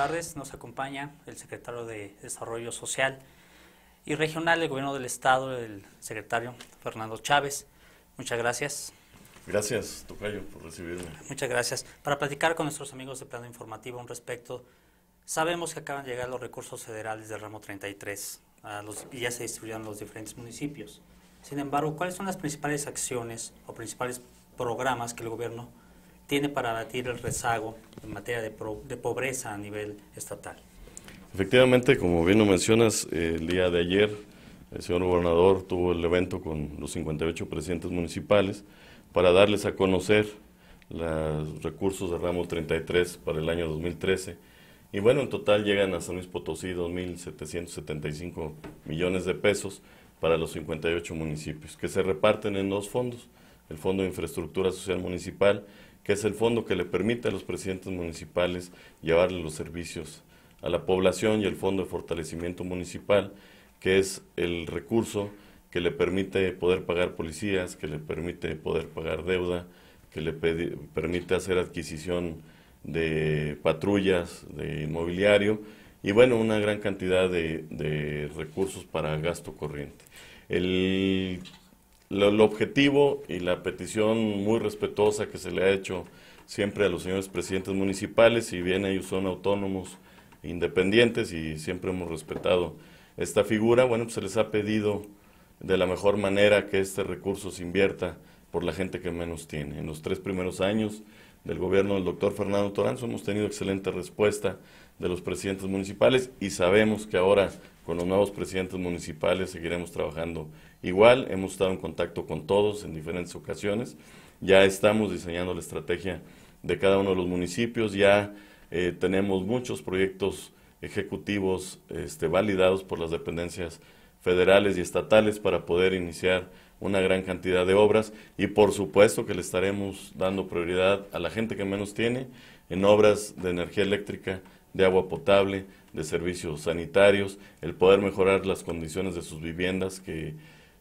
tardes. Nos acompaña el secretario de Desarrollo Social y Regional del Gobierno del Estado, el secretario Fernando Chávez. Muchas gracias. Gracias, Tocayo, por recibirme. Muchas gracias. Para platicar con nuestros amigos de Plano Informativo un respecto, sabemos que acaban de llegar los recursos federales del ramo 33 a los, y ya se distribuyeron los diferentes municipios. Sin embargo, ¿cuáles son las principales acciones o principales programas que el gobierno tiene para batir el rezago en materia de, de pobreza a nivel estatal. Efectivamente, como bien lo mencionas, el día de ayer el señor gobernador tuvo el evento con los 58 presidentes municipales para darles a conocer los recursos de ramo 33 para el año 2013. Y bueno, en total llegan a San Luis Potosí 2.775 millones de pesos para los 58 municipios, que se reparten en dos fondos, el Fondo de Infraestructura Social Municipal que es el fondo que le permite a los presidentes municipales llevarle los servicios a la población y el Fondo de Fortalecimiento Municipal, que es el recurso que le permite poder pagar policías, que le permite poder pagar deuda, que le permite hacer adquisición de patrullas, de inmobiliario y bueno, una gran cantidad de, de recursos para gasto corriente. El el objetivo y la petición muy respetuosa que se le ha hecho siempre a los señores presidentes municipales, si bien ellos son autónomos, independientes y siempre hemos respetado esta figura, bueno, pues se les ha pedido de la mejor manera que este recurso se invierta por la gente que menos tiene. En los tres primeros años del gobierno del doctor Fernando Toranzo pues hemos tenido excelente respuesta de los presidentes municipales y sabemos que ahora con los nuevos presidentes municipales seguiremos trabajando igual. Hemos estado en contacto con todos en diferentes ocasiones. Ya estamos diseñando la estrategia de cada uno de los municipios. Ya eh, tenemos muchos proyectos ejecutivos este, validados por las dependencias federales y estatales para poder iniciar una gran cantidad de obras y por supuesto que le estaremos dando prioridad a la gente que menos tiene en obras de energía eléctrica de agua potable, de servicios sanitarios, el poder mejorar las condiciones de sus viviendas que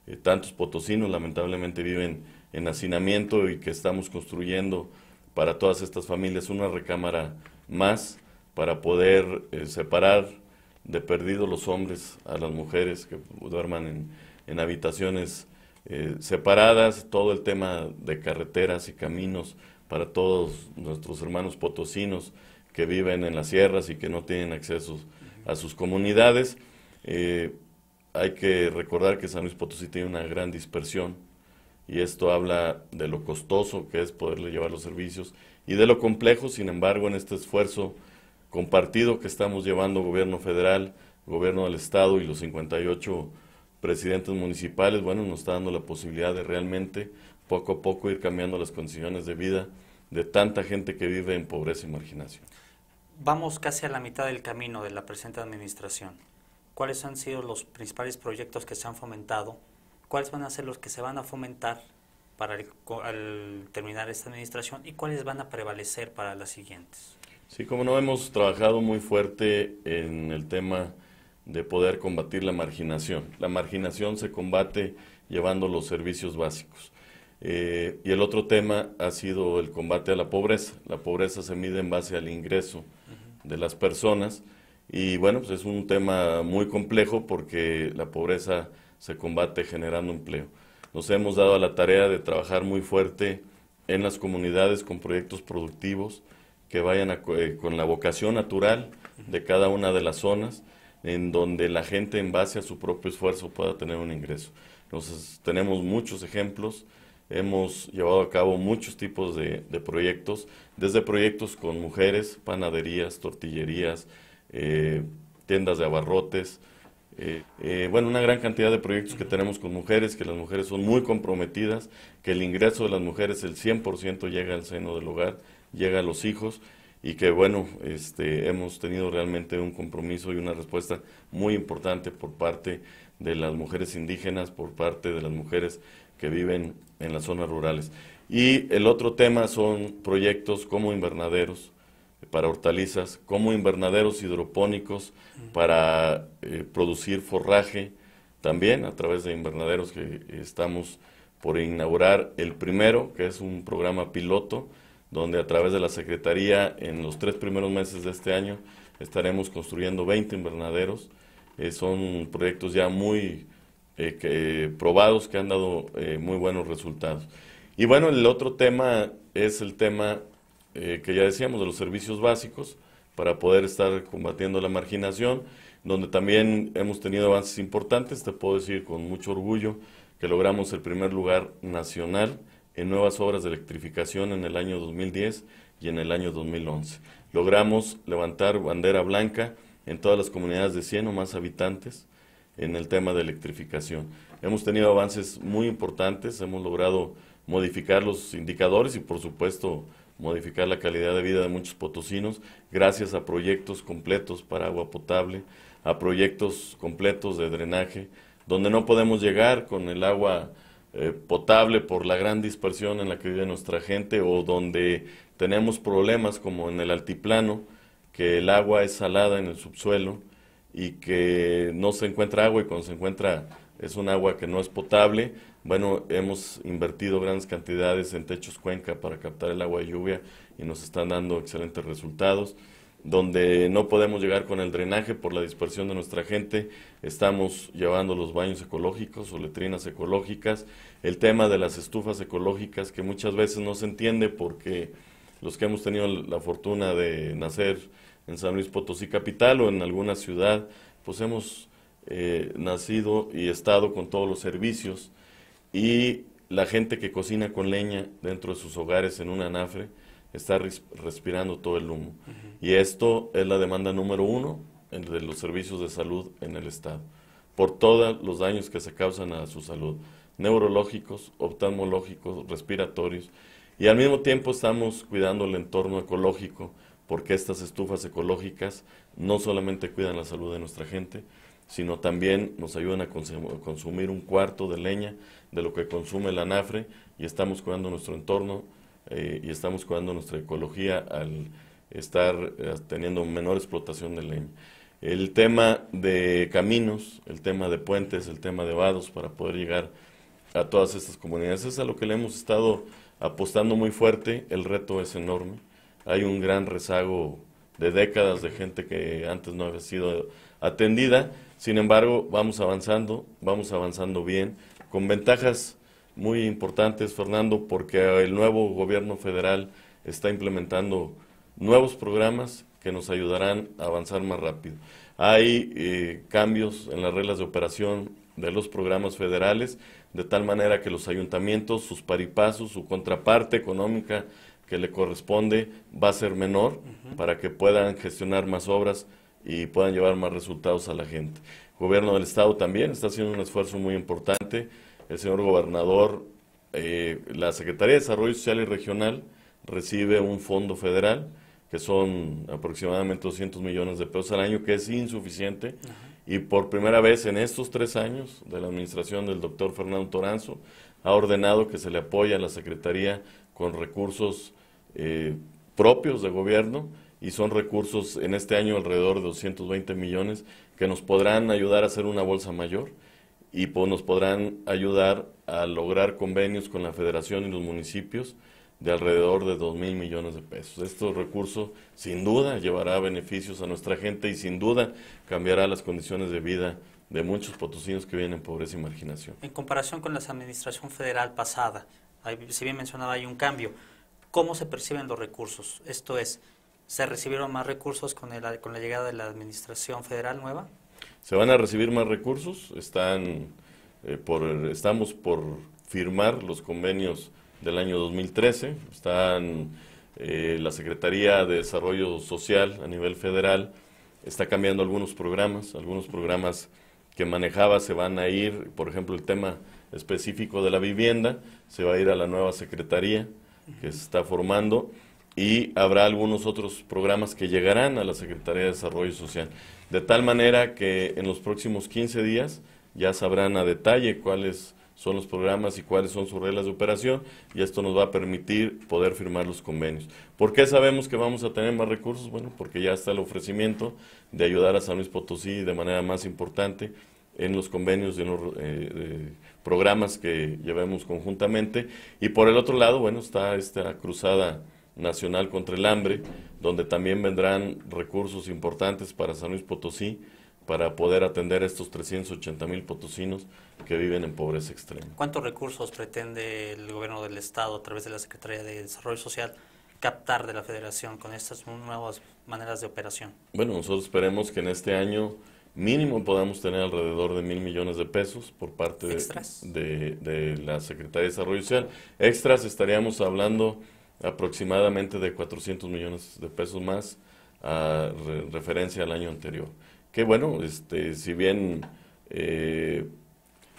eh, tantos potosinos lamentablemente viven en hacinamiento y que estamos construyendo para todas estas familias una recámara más para poder eh, separar de perdido los hombres a las mujeres que duerman en, habitaciones eh, separadas, todo el tema de carreteras y caminos para todos nuestros hermanos potosinos que viven en las sierras y que no tienen acceso a sus comunidades. Eh, hay que recordar que San Luis Potosí tiene una gran dispersión y esto habla de lo costoso que es poderle llevar los servicios y de lo complejo, sin embargo, en este esfuerzo compartido que estamos llevando gobierno federal, gobierno del estado y los 58 presidentes municipales, bueno, nos está dando la posibilidad de realmente poco a poco ir cambiando las condiciones de vida de tanta gente que vive en pobreza y marginación. Vamos casi a la mitad del camino de la presente administración. ¿Cuáles han sido los principales proyectos que se han fomentado? ¿Cuáles van a ser los que se van a fomentar para al terminar esta administración y cuáles van a prevalecer para las siguientes? Sí, como no, hemos trabajado muy fuerte en el tema de poder combatir la marginación. La marginación se combate llevando los servicios básicos. Eh, y el otro tema ha sido el combate a la pobreza. La pobreza se mide en base al ingreso de las personas y bueno, pues es un tema muy complejo porque la pobreza se combate generando empleo. Nos hemos dado a la tarea de trabajar muy fuerte en las comunidades con proyectos productivos que vayan eh, con la vocación natural de cada una de las zonas en donde la gente en base a su propio esfuerzo pueda tener un ingreso. tenemos muchos ejemplos hemos llevado a cabo muchos tipos de, proyectos, desde proyectos con mujeres, panaderías, tortillerías, eh, tiendas de abarrotes, eh, eh, bueno, una gran cantidad de proyectos que tenemos con mujeres, que las mujeres son muy comprometidas, que el ingreso de las mujeres, el 100% llega al seno del hogar, llega a los hijos y que bueno, este, hemos tenido realmente un compromiso y una respuesta muy importante por parte de las mujeres indígenas, por parte de las mujeres que viven en las zonas rurales. Y el otro tema son proyectos como invernaderos eh, para hortalizas, como invernaderos hidropónicos para eh, producir forraje también a través de invernaderos que estamos por inaugurar el primero, que es un programa piloto, donde a través de la Secretaría en los tres primeros meses de este año estaremos construyendo 20 invernaderos. Eh, son proyectos ya muy eh, que, probados que han dado eh, muy buenos resultados. Y bueno, el otro tema es el tema eh, que ya decíamos de los servicios básicos para poder estar combatiendo la marginación, donde también hemos tenido avances importantes, te puedo decir con mucho orgullo que logramos el primer lugar nacional en nuevas obras de electrificación en el año 2010 y en el año 2011. Logramos levantar bandera blanca en todas las comunidades de 100 o más habitantes, en el tema de electrificación. Hemos tenido avances muy importantes, hemos logrado modificar los indicadores y por supuesto modificar la calidad de vida de muchos potosinos gracias a proyectos completos para agua potable, a proyectos completos de drenaje, donde no podemos llegar con el agua eh, potable por la gran dispersión en la que vive nuestra gente o donde tenemos problemas como en el altiplano, que el agua es salada en el subsuelo y que no se encuentra agua y cuando se encuentra es un agua que no es potable. Bueno, hemos invertido grandes cantidades en techos cuenca para captar el agua de lluvia y nos están dando excelentes resultados. Donde no podemos llegar con el drenaje por la dispersión de nuestra gente, estamos llevando los baños ecológicos o letrinas ecológicas. El tema de las estufas ecológicas que muchas veces no se entiende porque los que hemos tenido la fortuna de nacer en San Luis Potosí capital o en alguna ciudad, pues hemos eh, nacido y estado con todos los servicios y la gente que cocina con leña dentro de sus hogares en un anafre está respirando todo el humo. Y esto es la demanda número uno de los servicios de salud en el Estado, por todos los daños que se causan a su salud, neurológicos, oftalmológicos, respiratorios, y al mismo tiempo estamos cuidando el entorno ecológico, porque estas estufas ecológicas no solamente cuidan la salud de nuestra gente, sino también nos ayudan a consumir un cuarto de leña de lo que consume la anafre y estamos cuidando nuestro entorno eh, y estamos cuidando nuestra ecología al estar eh, teniendo menor explotación de leña. El tema de caminos, el tema de puentes, el tema de vados para poder llegar a todas estas comunidades, es a lo que le hemos estado apostando muy fuerte, el reto es enorme hay un gran rezago de décadas de gente que antes no había sido atendida. Sin embargo, vamos avanzando, vamos avanzando bien, con ventajas muy importantes, Fernando, porque el nuevo gobierno federal está implementando nuevos programas que nos ayudarán a avanzar más rápido. Hay eh, cambios en las reglas de operación de los programas federales, de tal manera que los ayuntamientos, sus paripasos, su contraparte económica, que le corresponde va a ser menor para que puedan gestionar más obras y puedan llevar más resultados a la gente. El gobierno del Estado también está haciendo un esfuerzo muy importante. El señor gobernador, eh, la Secretaría de Desarrollo Social y Regional recibe un fondo federal que son aproximadamente 200 millones de pesos al año, que es insuficiente. Y por primera vez en estos tres años de la administración del doctor Fernando Toranzo, ha ordenado que se le apoye a la Secretaría con recursos eh, propios de gobierno y son recursos en este año alrededor de 220 millones que nos podrán ayudar a hacer una bolsa mayor y pues, nos podrán ayudar a lograr convenios con la federación y los municipios de alrededor de 2 mil millones de pesos. Estos recursos sin duda llevará beneficios a nuestra gente y sin duda cambiará las condiciones de vida de muchos potosinos que viven en pobreza y marginación. En comparación con la administración federal pasada, si bien mencionaba hay un cambio, ¿cómo se perciben los recursos? Esto es, ¿se recibieron más recursos con, con la llegada de la Administración Federal nueva? Se van a recibir más recursos, están, eh, por, estamos por firmar los convenios del año 2013, están eh, la Secretaría de Desarrollo Social a nivel federal, está cambiando algunos programas, algunos programas que manejaba se van a ir, por ejemplo, el tema específico de la vivienda, se va a ir a la nueva secretaría que se está formando y habrá algunos otros programas que llegarán a la Secretaría de Desarrollo Social. De tal manera que en los próximos 15 días ya sabrán a detalle cuáles son los programas y cuáles son sus reglas de operación y esto nos va a permitir poder firmar los convenios. ¿Por qué sabemos que vamos a tener más recursos? Bueno, porque ya está el ofrecimiento de ayudar a San Luis Potosí de manera más importante en los convenios y en los eh, programas que llevemos conjuntamente. Y por el otro lado, bueno, está esta cruzada nacional contra el hambre, donde también vendrán recursos importantes para San Luis Potosí, para poder atender a estos 380 mil potosinos que viven en pobreza extrema. ¿Cuántos recursos pretende el gobierno del Estado a través de la Secretaría de Desarrollo Social captar de la Federación con estas nuevas maneras de operación? Bueno, nosotros esperemos que en este año mínimo podamos tener alrededor de mil millones de pesos por parte de, la Secretaría de Desarrollo Social. Extras estaríamos hablando aproximadamente de 400 millones de pesos más a ah, referencia al año anterior que bueno, este, si bien eh,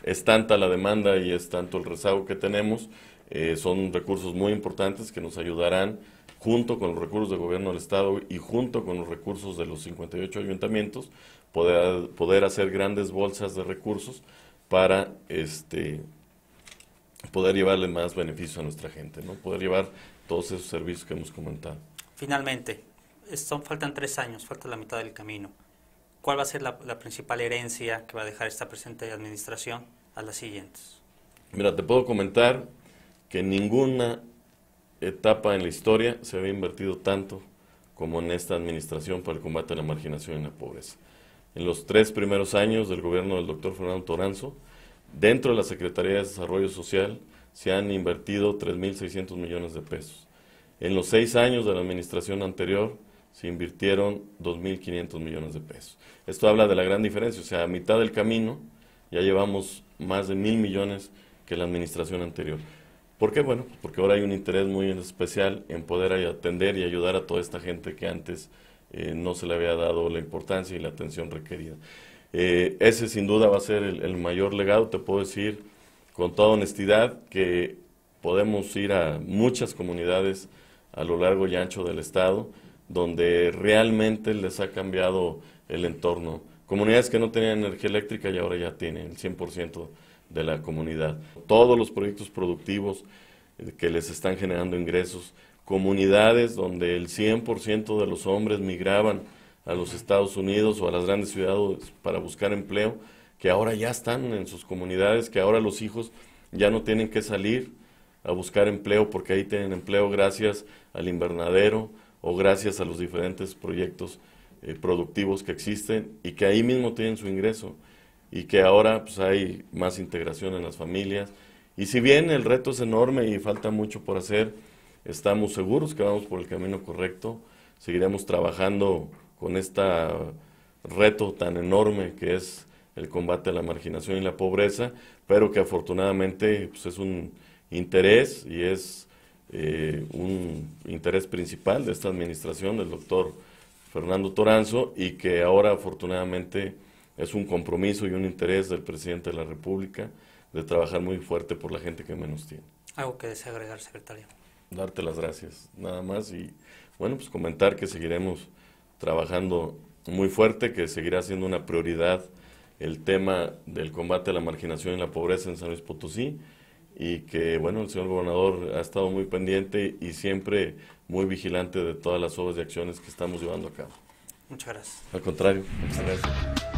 es tanta la demanda y es tanto el rezago que tenemos, eh, son recursos muy importantes que nos ayudarán junto con los recursos del gobierno del Estado y junto con los recursos de los 58 ayuntamientos, poder, poder hacer grandes bolsas de recursos para este, poder llevarle más beneficio a nuestra gente, ¿no? poder llevar todos esos servicios que hemos comentado. Finalmente, son, faltan tres años, falta la mitad del camino. ¿Cuál va a ser la, principal herencia que va a dejar esta presente administración a las siguientes? Mira, te puedo comentar que en ninguna etapa en la historia se había invertido tanto como en esta administración para el combate a la marginación y la pobreza. En los tres primeros años del gobierno del doctor Fernando Toranzo, dentro de la Secretaría de Desarrollo Social se han invertido 3.600 millones de pesos. En los seis años de la administración anterior, se invirtieron 2.500 millones de pesos. Esto habla de la gran diferencia, o sea, a mitad del camino ya llevamos más de mil millones que la administración anterior. ¿Por qué? Bueno, pues porque ahora hay un interés muy especial en poder atender y ayudar a toda esta gente que antes eh, no se le había dado la importancia y la atención requerida. Eh, ese sin duda va a ser el mayor legado, te puedo decir con toda honestidad que podemos ir a muchas comunidades a lo largo y ancho del estado donde realmente les ha cambiado el entorno. Comunidades que no tenían energía eléctrica y ahora ya tienen el 100% de la comunidad. Todos los proyectos productivos eh, que les están generando ingresos. Comunidades donde el 100% de los hombres migraban a los Estados Unidos o a las grandes ciudades para buscar empleo, que ahora ya están en sus comunidades, que ahora los hijos ya no tienen que salir a buscar empleo porque ahí tienen empleo gracias al invernadero, o gracias a los diferentes proyectos eh, productivos que existen y que ahí mismo tienen su ingreso y que ahora pues, hay más integración en las familias. Y si bien el reto es enorme y falta mucho por hacer, estamos seguros que vamos por el camino correcto, seguiremos trabajando con este reto tan enorme que es el combate a la marginación y la pobreza, pero que afortunadamente pues, es un interés y es eh, un interés principal de esta administración, del doctor Fernando Toranzo, y que ahora afortunadamente es un compromiso y un interés del presidente de la República de trabajar muy fuerte por la gente que menos tiene. ¿Algo que desagregar, agregar, secretario? Darte las gracias, nada más. Y bueno, pues comentar que seguiremos trabajando muy fuerte, que seguirá siendo una prioridad el tema del combate a la marginación y la pobreza en San Luis Potosí y que, bueno, el señor gobernador ha estado muy pendiente y siempre muy vigilante de todas las obras y acciones que estamos llevando a cabo. Muchas gracias. Al contrario, muchas gracias.